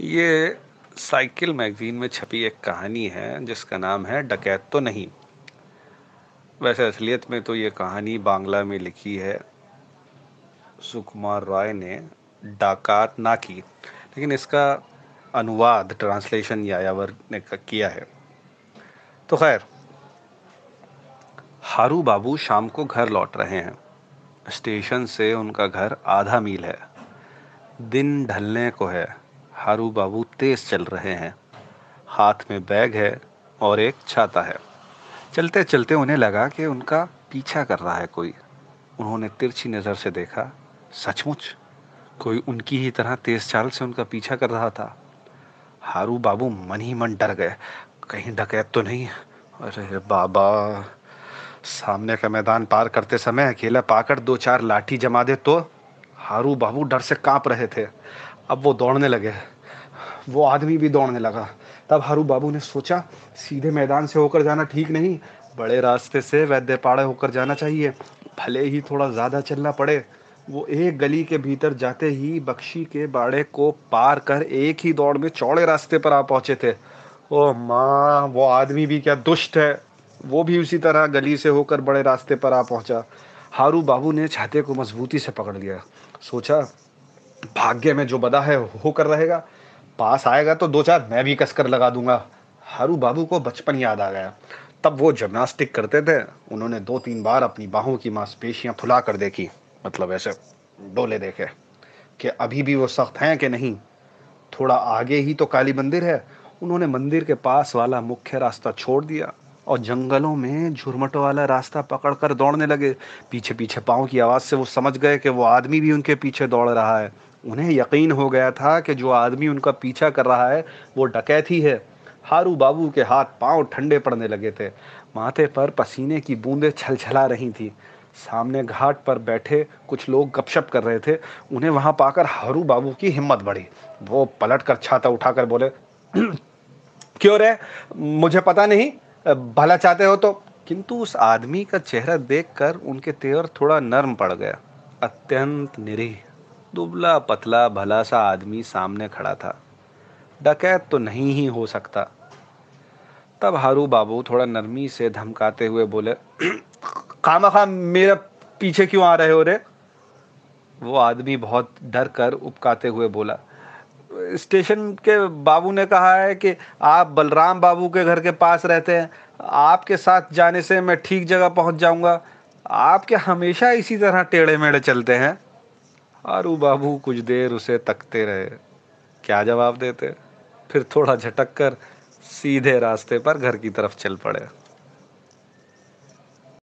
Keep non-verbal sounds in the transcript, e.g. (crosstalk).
ये cycle magazine में छपी एक कहानी है जिसका नाम है डकैत तो नहीं वैसे असलियत में तो ये कहानी बांग्ला में लिखी है सुकुमार रॉय ने डाकात ना की लेकिन इसका अनुवाद ट्रांसलेशन यायावर ने किया है तो खैर हारू बाबू शाम को घर लौट रहे हैं स्टेशन से उनका घर आधा मील है दिन ढलने को है हारू बाबू तेज चल रहे हैं हाथ में बैग है और एक छाता है चलते चलते उन्हें लगा कि उनका पीछा कर रहा है कोई उन्होंने तिरछी नज़र से देखा सचमुच कोई उनकी ही तरह तेज चाल से उनका पीछा कर रहा था हारू बाबू मन ही मन डर गए कहीं डकैत तो नहीं अरे बाबा सामने का मैदान पार करते समय अकेला पाकर दो चार लाठी जमा दे तो हारू बाबू डर से कांप रहे थे अब वो दौड़ने लगे वो आदमी भी दौड़ने लगा तब हरू बाबू ने सोचा सीधे मैदान से होकर जाना ठीक नहीं बड़े रास्ते से वैद्यपाड़ा होकर जाना चाहिए भले ही थोड़ा ज़्यादा चलना पड़े वो एक गली के भीतर जाते ही बख्शी के बाड़े को पार कर एक ही दौड़ में चौड़े रास्ते पर आ पहुंचे थे ओ माँ वो आदमी भी क्या दुष्ट है वो भी उसी तरह गली से होकर बड़े रास्ते पर आ पहुंचा हारू बाबू ने छाते को मजबूती से पकड़ लिया सोचा भाग्य में जो बदा है होकर रहेगा पास आएगा तो दो चार मैं भी कसकर लगा दूंगा हरू बाबू को बचपन याद आ गया तब वो जिमनास्टिक करते थे उन्होंने दो तीन बार अपनी बाहों की मांसपेशियां फुला कर देखी मतलब ऐसे डोले देखे कि अभी भी वो सख्त हैं कि नहीं थोड़ा आगे ही तो काली मंदिर है उन्होंने मंदिर के पास वाला मुख्य रास्ता छोड़ दिया और जंगलों में झुरमटों वाला रास्ता पकड़कर दौड़ने लगे पीछे पीछे पाँव की आवाज़ से वो समझ गए कि वो आदमी भी उनके पीछे दौड़ रहा है उन्हें यकीन हो गया था कि जो आदमी उनका पीछा कर रहा है वो डकैत ही है हारू बाबू के हाथ पांव ठंडे पड़ने लगे थे माथे पर पसीने की बूंदें छलछला रही थी सामने घाट पर बैठे कुछ लोग गपशप कर रहे थे उन्हें वहां पाकर हारू बाबू की हिम्मत बढ़ी वो पलट कर छाता उठाकर बोले (clears throat) क्यों रे मुझे पता नहीं भला चाहते हो तो किंतु उस आदमी का चेहरा देखकर उनके तेवर थोड़ा नर्म पड़ गया अत्यंत निरीह दुबला पतला भला सा आदमी सामने खड़ा था डकैत तो नहीं ही हो सकता तब हारू बाबू थोड़ा नरमी से धमकाते हुए बोले खामा खाम मेरा पीछे क्यों आ रहे हो रे वो आदमी बहुत डर कर उपकाते हुए बोला स्टेशन के बाबू ने कहा है कि आप बलराम बाबू के घर के पास रहते हैं आपके साथ जाने से मैं ठीक जगह पहुंच जाऊंगा आपके हमेशा इसी तरह टेढ़े मेढ़े चलते हैं आरू बाबू कुछ देर उसे तकते रहे क्या जवाब देते फिर थोड़ा झटक कर सीधे रास्ते पर घर की तरफ चल पड़े